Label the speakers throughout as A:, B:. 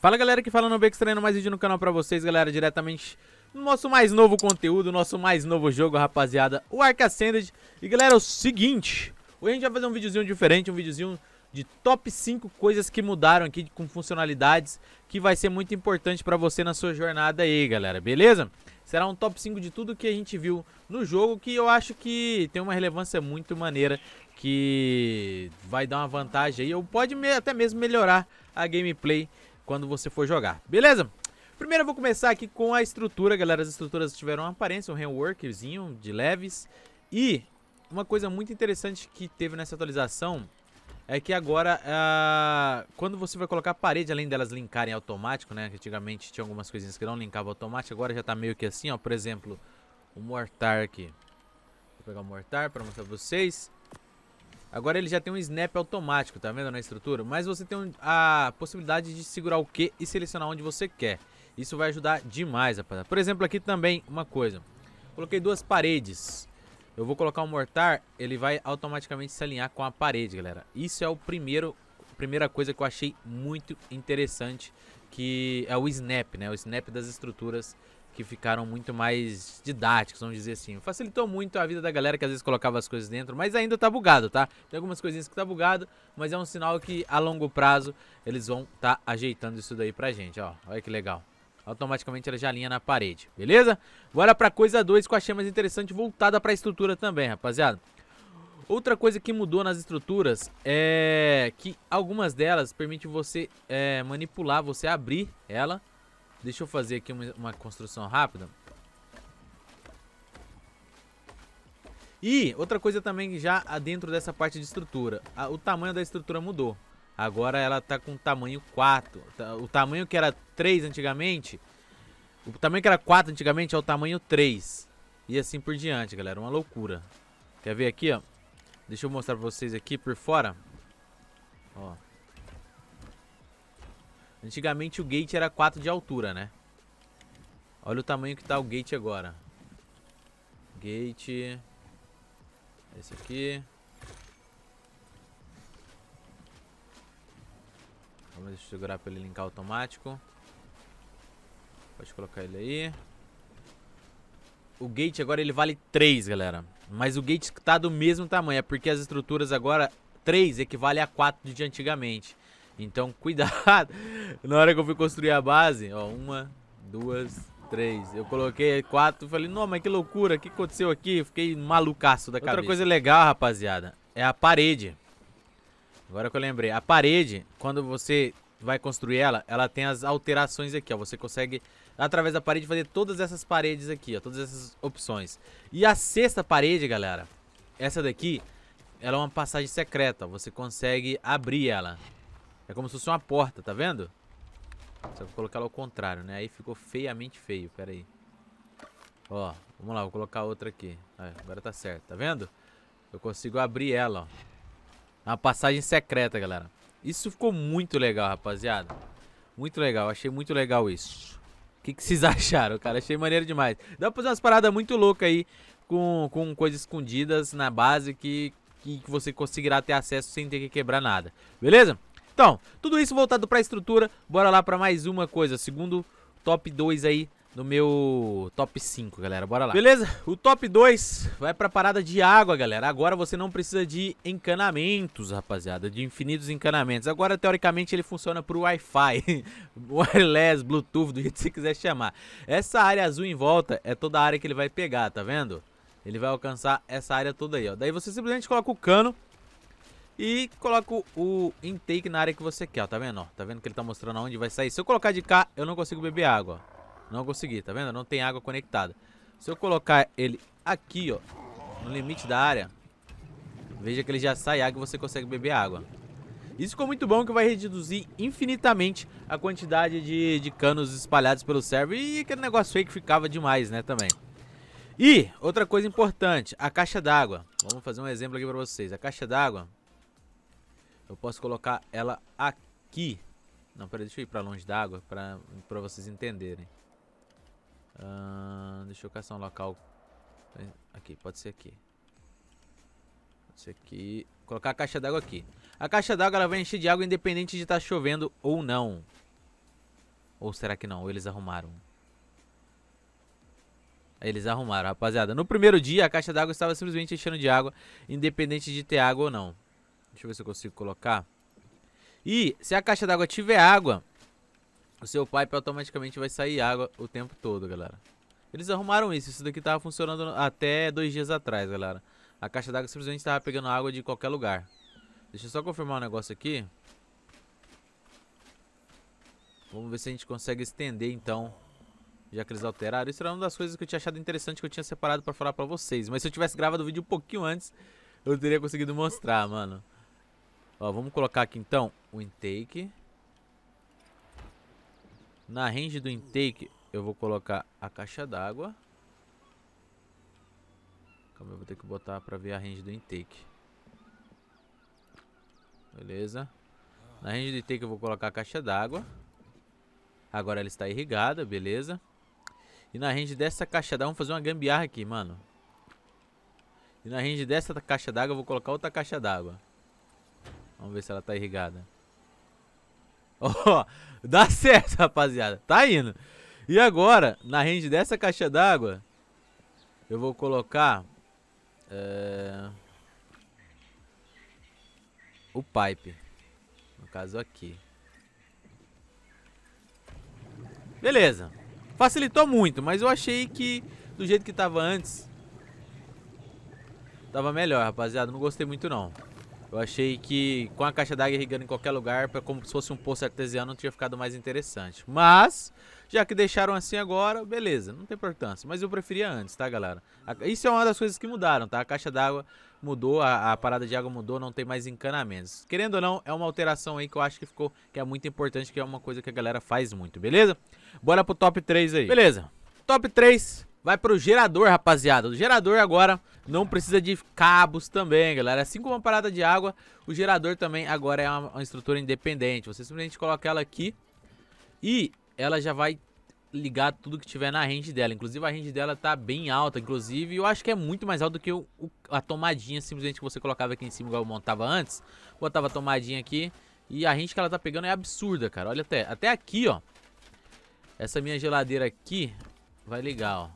A: Fala galera que fala no que traindo mais vídeo no canal pra vocês, galera, diretamente no nosso mais novo conteúdo, nosso mais novo jogo, rapaziada, o Ark Ascended. E galera, é o seguinte, hoje a gente vai fazer um videozinho diferente, um videozinho de top 5 coisas que mudaram aqui com funcionalidades que vai ser muito importante pra você na sua jornada aí, galera, beleza? Será um top 5 de tudo que a gente viu no jogo, que eu acho que tem uma relevância muito maneira, que vai dar uma vantagem aí, ou pode até mesmo melhorar a gameplay quando você for jogar, beleza? Primeiro eu vou começar aqui com a estrutura, galera. As estruturas tiveram uma aparência, um reworkzinho de leves. E uma coisa muito interessante que teve nessa atualização é que agora, uh, quando você vai colocar a parede, além delas linkarem automático, né? Antigamente tinha algumas coisinhas que não linkavam automático, agora já tá meio que assim, ó. Por exemplo, o mortar aqui. Vou pegar o mortar pra mostrar pra vocês. Agora ele já tem um snap automático, tá vendo na estrutura? Mas você tem a possibilidade de segurar o Q e selecionar onde você quer. Isso vai ajudar demais, rapaz. Por exemplo, aqui também uma coisa. Coloquei duas paredes. Eu vou colocar um mortar, ele vai automaticamente se alinhar com a parede, galera. Isso é o primeiro, primeira coisa que eu achei muito interessante, que é o snap, né? O snap das estruturas que ficaram muito mais didáticos, vamos dizer assim. Facilitou muito a vida da galera que às vezes colocava as coisas dentro, mas ainda tá bugado, tá? Tem algumas coisinhas que tá bugado, mas é um sinal que a longo prazo eles vão tá ajeitando isso daí pra gente, ó. Olha que legal automaticamente ela já alinha na parede, beleza? Bora pra coisa 2 que eu achei mais interessante, voltada pra estrutura também, rapaziada. Outra coisa que mudou nas estruturas é que algumas delas permitem você é, manipular, você abrir ela Deixa eu fazer aqui uma, uma construção rápida. E outra coisa também já dentro dessa parte de estrutura. A, o tamanho da estrutura mudou. Agora ela tá com tamanho 4. Tá, o tamanho que era 3 antigamente... O tamanho que era 4 antigamente é o tamanho 3. E assim por diante, galera. Uma loucura. Quer ver aqui, ó? Deixa eu mostrar pra vocês aqui por fora. Ó. Antigamente o gate era 4 de altura, né? Olha o tamanho que tá o gate agora. Gate. Esse aqui. Vamos segurar pra ele linkar automático. Pode colocar ele aí. O gate agora ele vale 3, galera. Mas o gate tá do mesmo tamanho. É porque as estruturas agora... 3 equivale a 4 de antigamente. Então, cuidado. Na hora que eu fui construir a base, ó, uma, duas, três. Eu coloquei quatro, falei, não, mas que loucura, o que aconteceu aqui? fiquei malucaço da cabeça. Outra coisa legal, rapaziada, é a parede. Agora que eu lembrei, a parede, quando você vai construir ela, ela tem as alterações aqui, ó. Você consegue, através da parede, fazer todas essas paredes aqui, ó. Todas essas opções. E a sexta parede, galera, essa daqui, ela é uma passagem secreta. Ó, você consegue abrir ela. É como se fosse uma porta, tá vendo? Só vou colocar ela ao contrário, né? Aí ficou feiamente feio, pera aí. Ó, vamos lá, vou colocar outra aqui. agora tá certo, tá vendo? Eu consigo abrir ela, ó. É uma passagem secreta, galera. Isso ficou muito legal, rapaziada. Muito legal, achei muito legal isso. O que, que vocês acharam, cara? Achei maneiro demais. Dá pra fazer umas paradas muito loucas aí com, com coisas escondidas na base que, que você conseguirá ter acesso sem ter que quebrar nada. Beleza? Então, tudo isso voltado pra estrutura, bora lá pra mais uma coisa. Segundo top 2 aí no meu top 5, galera. Bora lá. Beleza? O top 2 vai pra parada de água, galera. Agora você não precisa de encanamentos, rapaziada. De infinitos encanamentos. Agora, teoricamente, ele funciona pro Wi-Fi. wireless, Bluetooth, do jeito que você quiser chamar. Essa área azul em volta é toda a área que ele vai pegar, tá vendo? Ele vai alcançar essa área toda aí, ó. Daí você simplesmente coloca o cano e coloco o intake na área que você quer, ó. Tá vendo, ó? Tá vendo que ele tá mostrando aonde vai sair? Se eu colocar de cá, eu não consigo beber água, ó. Não consegui, tá vendo? Não tem água conectada. Se eu colocar ele aqui, ó, no limite da área, veja que ele já sai água e você consegue beber água. Isso ficou muito bom que vai reduzir infinitamente a quantidade de, de canos espalhados pelo server e aquele negócio aí que ficava demais, né, também. E outra coisa importante, a caixa d'água. Vamos fazer um exemplo aqui pra vocês. A caixa d'água, eu posso colocar ela aqui. Não, peraí, deixa eu ir pra longe d'água pra, pra vocês entenderem. Uh, deixa eu caçar um local. Aqui, pode ser aqui. Pode ser aqui. Vou colocar a caixa d'água aqui. A caixa d'água ela vai encher de água independente de estar tá chovendo ou não. Ou será que não? Ou eles arrumaram? Eles arrumaram, rapaziada. No primeiro dia, a caixa d'água estava simplesmente enchendo de água, independente de ter água ou não. Deixa eu ver se eu consigo colocar. E se a caixa d'água tiver água, o seu pipe automaticamente vai sair água o tempo todo, galera. Eles arrumaram isso. Isso daqui tava funcionando até dois dias atrás, galera. A caixa d'água simplesmente tava pegando água de qualquer lugar. Deixa eu só confirmar um negócio aqui. Vamos ver se a gente consegue estender, então. Já que eles alteraram. Isso era uma das coisas que eu tinha achado interessante que eu tinha separado pra falar pra vocês. Mas se eu tivesse gravado o vídeo um pouquinho antes, eu teria conseguido mostrar, mano. Ó, vamos colocar aqui então o intake. Na range do intake eu vou colocar a caixa d'água. Calma, eu vou ter que botar para ver a range do intake. Beleza. Na range do intake eu vou colocar a caixa d'água. Agora ela está irrigada, beleza. E na range dessa caixa d'água, vamos fazer uma gambiarra aqui, mano. E na range dessa caixa d'água eu vou colocar outra caixa d'água. Vamos ver se ela tá irrigada. Ó, oh, dá certo, rapaziada. Tá indo. E agora, na range dessa caixa d'água, eu vou colocar... É, o pipe. No caso aqui. Beleza. Facilitou muito, mas eu achei que do jeito que tava antes, tava melhor, rapaziada. Não gostei muito, não. Eu achei que com a caixa d'água irrigando em qualquer lugar, como se fosse um poço artesiano, não tinha ficado mais interessante. Mas, já que deixaram assim agora, beleza, não tem importância. Mas eu preferia antes, tá, galera? Isso é uma das coisas que mudaram, tá? A caixa d'água mudou, a, a, parada de água mudou, não tem mais encanamentos. Querendo ou não, é uma alteração aí que eu acho que ficou, que é muito importante, que é uma coisa que a galera faz muito, beleza? Bora pro top 3 aí. Beleza, top 3 vai pro gerador, rapaziada. O gerador agora não precisa de cabos também, galera. Assim como a parada de água, o gerador também agora é uma, uma estrutura independente. Você simplesmente coloca ela aqui e ela já vai ligar tudo que tiver na range dela. Inclusive a range dela tá bem alta, inclusive eu acho que é muito mais alta do que o, o, a tomadinha simplesmente que você colocava aqui em cima igual eu montava antes. Botava a tomadinha aqui e a range que ela tá pegando é absurda, cara. Olha até, até aqui, ó. Essa minha geladeira aqui vai ligar, ó.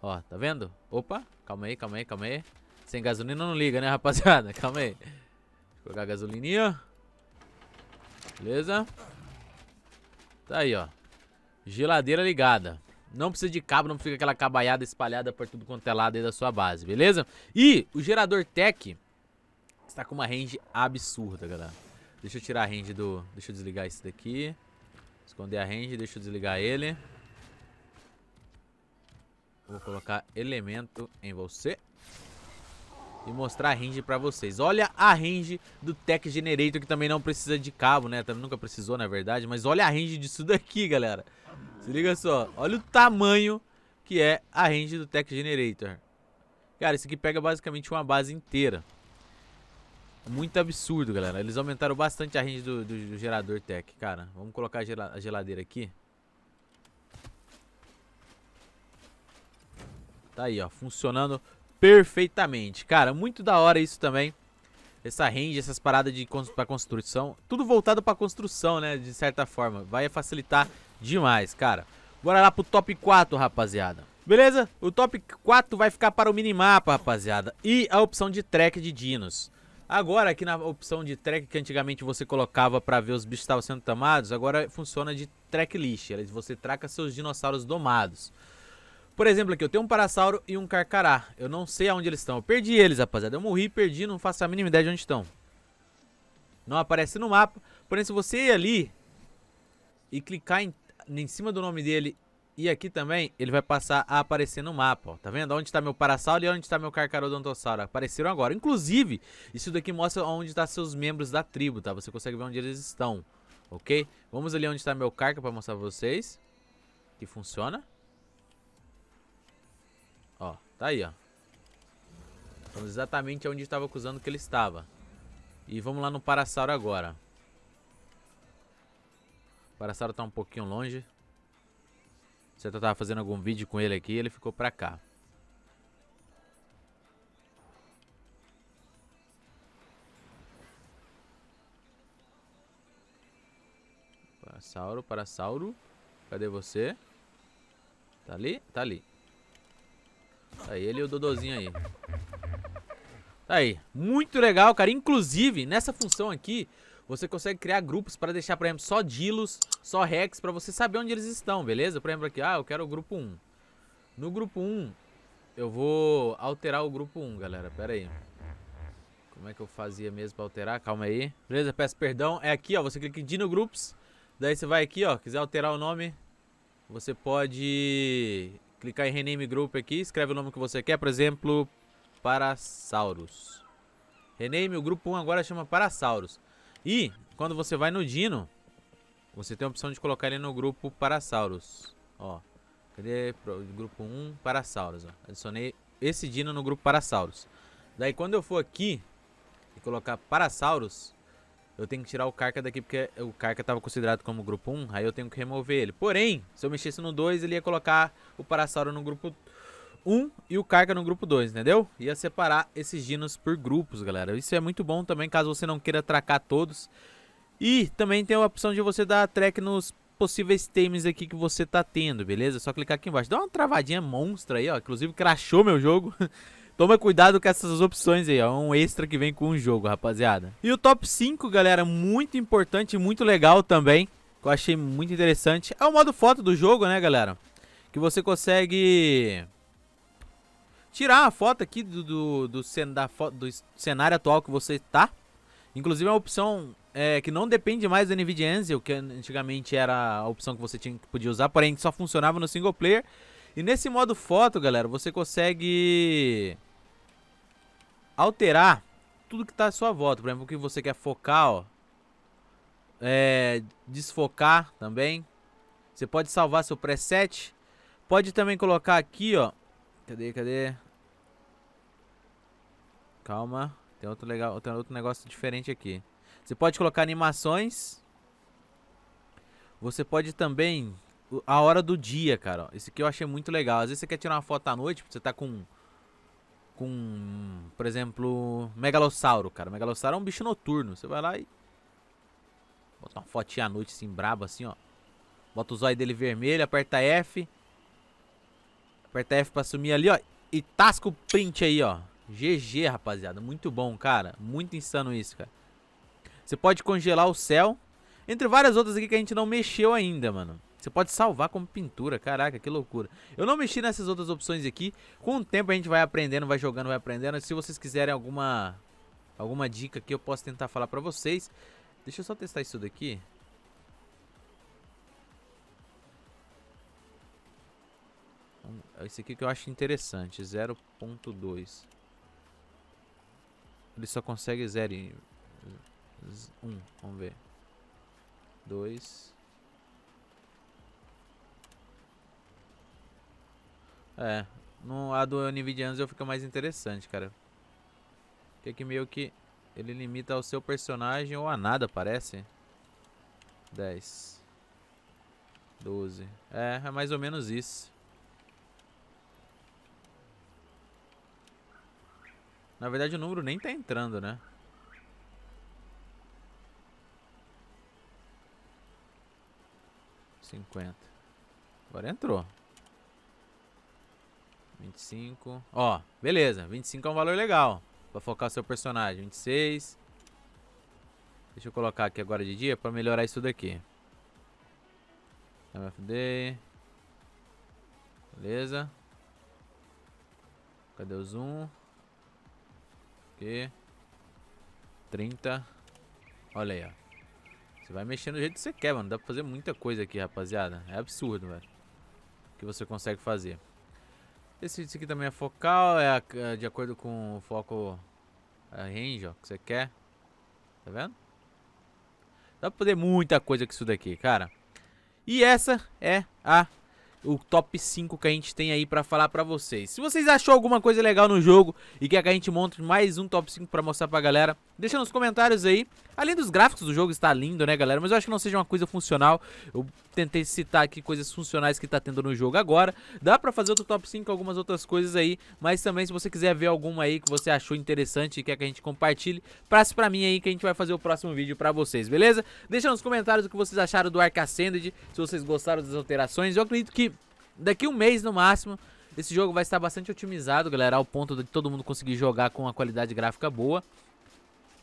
A: Ó, tá vendo? Opa, calma aí, calma aí, calma aí. Sem gasolina não liga, né, rapaziada? Calma aí. Vou colocar a gasolininha. Beleza. Tá aí, ó. Geladeira ligada. Não precisa de cabo, não fica aquela cabaiada espalhada por tudo quanto é lado aí da sua base, beleza? E o gerador tech está com uma range absurda, galera. Deixa eu tirar a range do... Deixa eu desligar esse daqui. Esconder a range, deixa eu desligar ele. Vou colocar elemento em você. E mostrar a range pra vocês. Olha a range do Tech Generator, que também não precisa de cabo, né? Também nunca precisou, na verdade. Mas olha a range disso daqui, galera. Se liga só. Olha o tamanho que é a range do Tech Generator. Cara, isso aqui pega basicamente uma base inteira. Muito absurdo, galera. Eles aumentaram bastante a range do, do, do gerador Tech, cara. Vamos colocar a geladeira aqui. Tá aí, ó, funcionando perfeitamente. Cara, muito da hora isso também. Essa range, essas paradas de pra construção. Tudo voltado pra construção, né, de certa forma. Vai facilitar demais, cara. Bora lá pro top 4, rapaziada. Beleza? O top 4 vai ficar para o minimapa, rapaziada. E a opção de track de dinos. Agora, aqui na opção de track que antigamente você colocava para ver os bichos que estavam sendo tamados, agora funciona de list. Você traca seus dinossauros domados. Por exemplo, aqui eu tenho um Parasauro e um Carcará. Eu não sei aonde eles estão. Eu perdi eles, rapaziada. Eu morri, perdi, não faço a mínima ideia de onde estão. Não aparece no mapa. Porém, se você ir ali e clicar em, em cima do nome dele e aqui também, ele vai passar a aparecer no mapa, ó. Tá vendo? Onde está meu Parasauro e onde está meu carcarodontossauro? Apareceram agora. Inclusive, isso daqui mostra onde estão tá seus membros da tribo, tá? Você consegue ver onde eles estão, ok? Vamos ali onde está meu Carca para mostrar pra vocês. Que funciona. Ó, tá aí, ó. Estamos exatamente onde estava acusando que ele estava. E vamos lá no Parasauro agora. O Parasauro tá um pouquinho longe. Se eu tava fazendo algum vídeo com ele aqui, ele ficou pra cá. Parasauro, Parasauro. Cadê você? Tá ali? Tá ali. Tá ele e o Dodozinho aí. Tá aí. Muito legal, cara. Inclusive, nessa função aqui, você consegue criar grupos para deixar, por exemplo, só Dilos, só Rex, para você saber onde eles estão, beleza? Por exemplo, aqui, ah, eu quero o grupo 1. No grupo 1, eu vou alterar o grupo 1, galera. Pera aí. Como é que eu fazia mesmo para alterar? Calma aí. Beleza, peço perdão. É aqui, ó. Você clica em Dino Groups. Daí você vai aqui, ó. Quiser alterar o nome, você pode clicar em rename group aqui, escreve o nome que você quer, por exemplo, Parasaurus. Rename, o grupo 1 agora chama Parasaurus. E quando você vai no Dino, você tem a opção de colocar ele no grupo Parasaurus. Ó, cadê? Grupo 1, Parasaurus. Ó. Adicionei esse Dino no grupo Parasaurus. Daí quando eu for aqui e colocar Parasaurus, eu tenho que tirar o Carca daqui porque o Carca estava considerado como grupo 1, aí eu tenho que remover ele. Porém, se eu mexesse no 2, ele ia colocar o Parasauro no grupo 1 e o Carca no grupo 2, entendeu? Ia separar esses dinos por grupos, galera. Isso é muito bom também, caso você não queira atracar todos. E também tem a opção de você dar track nos possíveis temas aqui que você tá tendo, beleza? É só clicar aqui embaixo. Dá uma travadinha monstra aí, ó. Inclusive, crashou meu jogo. Toma cuidado com essas opções aí, ó. É um extra que vem com o jogo, rapaziada. E o top 5, galera, muito importante, muito legal também. Que eu achei muito interessante. É o modo foto do jogo, né, galera? Que você consegue tirar a foto aqui do, do, do, da do cenário atual que você tá. Inclusive é uma opção é, que não depende mais do NVIDIA Angel, que antigamente era a opção que você tinha, que podia usar, porém só funcionava no single player. E nesse modo foto, galera, você consegue alterar tudo que está à sua volta. Por exemplo, o que você quer focar, ó. É, desfocar também. Você pode salvar seu preset. Pode também colocar aqui, ó. Cadê, cadê? Calma. Tem outro, legal, tem outro negócio diferente aqui. Você pode colocar animações. Você pode também... A hora do dia, cara. Ó. Esse aqui eu achei muito legal. Às vezes você quer tirar uma foto à noite, você tá com com, por exemplo, Megalossauro, cara. Megalossauro é um bicho noturno. Você vai lá e. Bota uma fotinha à noite, assim, brabo, assim, ó. Bota o zóio dele vermelho, aperta F. Aperta F pra sumir ali, ó. E tasca o print aí, ó. GG, rapaziada. Muito bom, cara. Muito insano isso, cara. Você pode congelar o céu. Entre várias outras aqui que a gente não mexeu ainda, mano. Você pode salvar como pintura, caraca, que loucura. Eu não mexi nessas outras opções aqui. Com o tempo a gente vai aprendendo, vai jogando, vai aprendendo. Se vocês quiserem alguma alguma dica que eu posso tentar falar pra vocês. Deixa eu só testar isso daqui. Esse aqui que eu acho interessante, 0.2. Ele só consegue 0 e 1, um, vamos ver. 2... É. No, a do Nvidia eu fica mais interessante, cara. Porque que meio que ele limita ao seu personagem ou a nada, parece. 10. 12. É, é mais ou menos isso. Na verdade o número nem tá entrando, né? Cinquenta. Agora entrou. 25. Ó, beleza. 25 é um valor legal pra focar o seu personagem. 26. Deixa eu colocar aqui agora de dia pra melhorar isso daqui. MFD. Beleza. Cadê o zoom? Aqui. 30. Olha aí, ó. Você vai mexendo do jeito que você quer, mano. Dá pra fazer muita coisa aqui, rapaziada. É absurdo, velho. O que você consegue fazer. Esse, esse aqui também é focal, é, a, é de acordo com o foco é, range, ó, que você quer. Tá vendo? Dá pra fazer muita coisa com isso daqui, cara. E essa é a o top 5 que a gente tem aí pra falar pra vocês. Se vocês achou alguma coisa legal no jogo e quer que a gente monte mais um top 5 pra mostrar pra galera, deixa nos comentários aí. Além dos gráficos do jogo está lindo, né, galera? Mas eu acho que não seja uma coisa funcional. Eu tentei citar aqui coisas funcionais que tá tendo no jogo agora. Dá pra fazer outro top 5, algumas outras coisas aí. Mas também, se você quiser ver alguma aí que você achou interessante e quer que a gente compartilhe, passe pra mim aí que a gente vai fazer o próximo vídeo pra vocês, beleza? Deixa nos comentários o que vocês acharam do Ark Ascended, se vocês gostaram das alterações. Eu acredito que daqui um mês, no máximo... Esse jogo vai estar bastante otimizado, galera, ao ponto de todo mundo conseguir jogar com uma qualidade gráfica boa.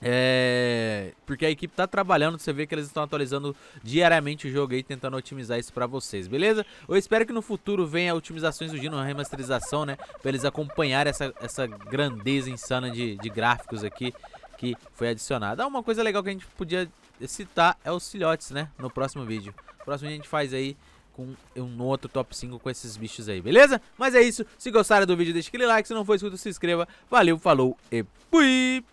A: É, porque a equipe tá trabalhando, você vê que eles estão atualizando diariamente o jogo aí, tentando otimizar isso para vocês, beleza? Eu espero que no futuro venha otimizações do Dino, remasterização, né? Pra eles acompanharem essa, essa grandeza insana de, de gráficos aqui que foi adicionada. Ah, uma coisa legal que a gente podia citar é os filhotes, né? No próximo vídeo. próximo a gente faz aí com um outro top 5 com esses bichos aí, beleza? Mas é isso, se gostaram do vídeo deixa aquele like, se não for inscrito se inscreva. Valeu, falou e fui!